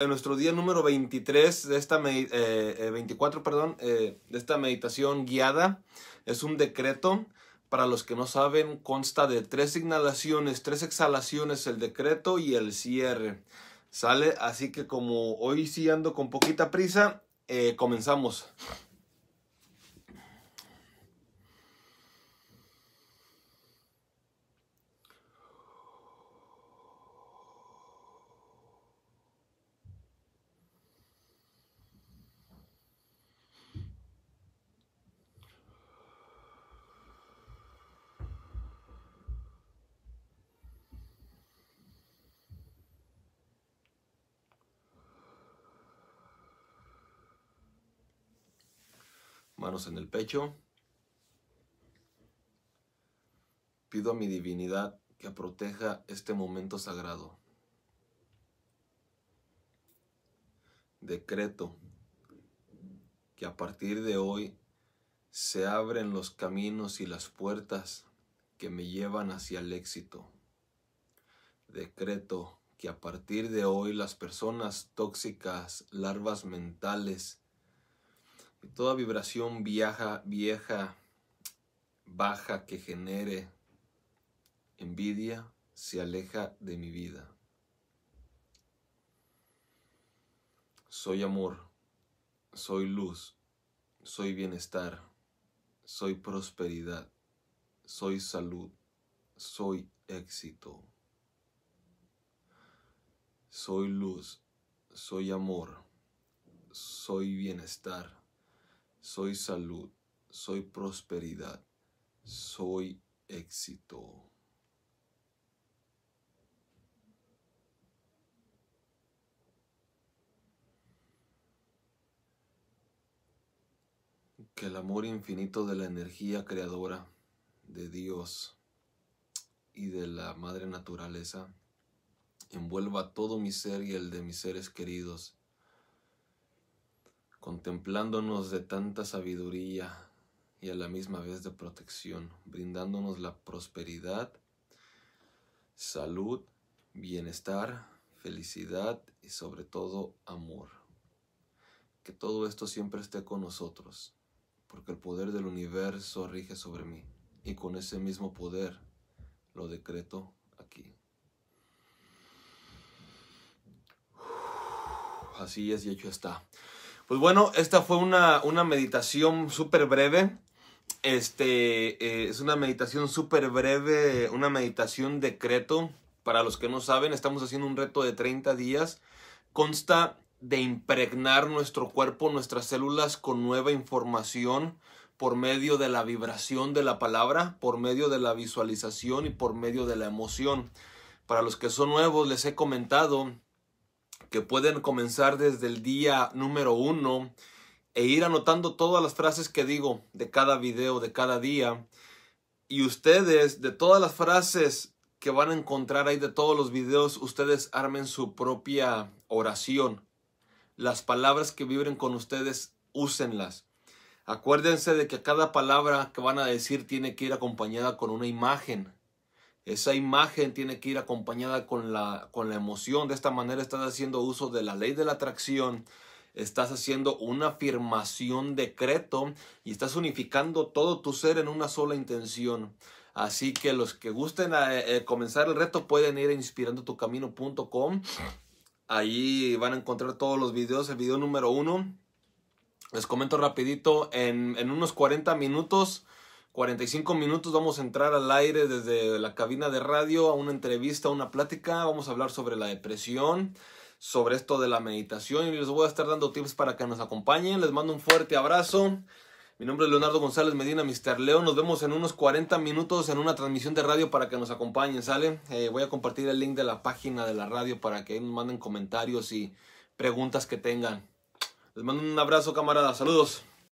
en nuestro día número 23 de esta eh, 24, eh, perdón, eh, de esta meditación guiada. Es un decreto. Para los que no saben, consta de tres inhalaciones, tres exhalaciones, el decreto y el cierre. Sale, así que como hoy sí ando con poquita prisa, eh, comenzamos. manos en el pecho. Pido a mi divinidad que proteja este momento sagrado. Decreto que a partir de hoy se abren los caminos y las puertas que me llevan hacia el éxito. Decreto que a partir de hoy las personas tóxicas, larvas mentales toda vibración vieja, vieja, baja que genere envidia se aleja de mi vida. Soy amor, soy luz, soy bienestar, soy prosperidad, soy salud, soy éxito. Soy luz, soy amor, soy bienestar, soy salud, soy prosperidad, soy éxito. Que el amor infinito de la energía creadora de Dios y de la Madre Naturaleza envuelva todo mi ser y el de mis seres queridos contemplándonos de tanta sabiduría y a la misma vez de protección, brindándonos la prosperidad, salud, bienestar, felicidad y sobre todo amor. Que todo esto siempre esté con nosotros, porque el poder del universo rige sobre mí y con ese mismo poder lo decreto aquí. Así es y hecho está. Pues bueno, esta fue una, meditación súper breve. Este eh, es una meditación súper breve, una meditación decreto. Para los que no saben, estamos haciendo un reto de 30 días. Consta de impregnar nuestro cuerpo, nuestras células con nueva información por medio de la vibración de la palabra, por medio de la visualización y por medio de la emoción. Para los que son nuevos, les he comentado que pueden comenzar desde el día número uno e ir anotando todas las frases que digo de cada video, de cada día. Y ustedes, de todas las frases que van a encontrar ahí de todos los videos, ustedes armen su propia oración. Las palabras que vibren con ustedes, úsenlas. Acuérdense de que cada palabra que van a decir tiene que ir acompañada con una imagen. Esa imagen tiene que ir acompañada con la, con la emoción. De esta manera estás haciendo uso de la ley de la atracción. Estás haciendo una afirmación decreto y estás unificando todo tu ser en una sola intención. Así que los que gusten eh, eh, comenzar el reto pueden ir a inspirandotucamino.com. Ahí van a encontrar todos los videos. El video número uno. Les comento rapidito. En, en unos 40 minutos 45 minutos vamos a entrar al aire desde la cabina de radio a una entrevista, a una plática. Vamos a hablar sobre la depresión, sobre esto de la meditación y les voy a estar dando tips para que nos acompañen. Les mando un fuerte abrazo. Mi nombre es Leonardo González Medina, Mr. Leo. Nos vemos en unos 40 minutos en una transmisión de radio para que nos acompañen, ¿sale? Eh, voy a compartir el link de la página de la radio para que nos manden comentarios y preguntas que tengan. Les mando un abrazo, camarada Saludos.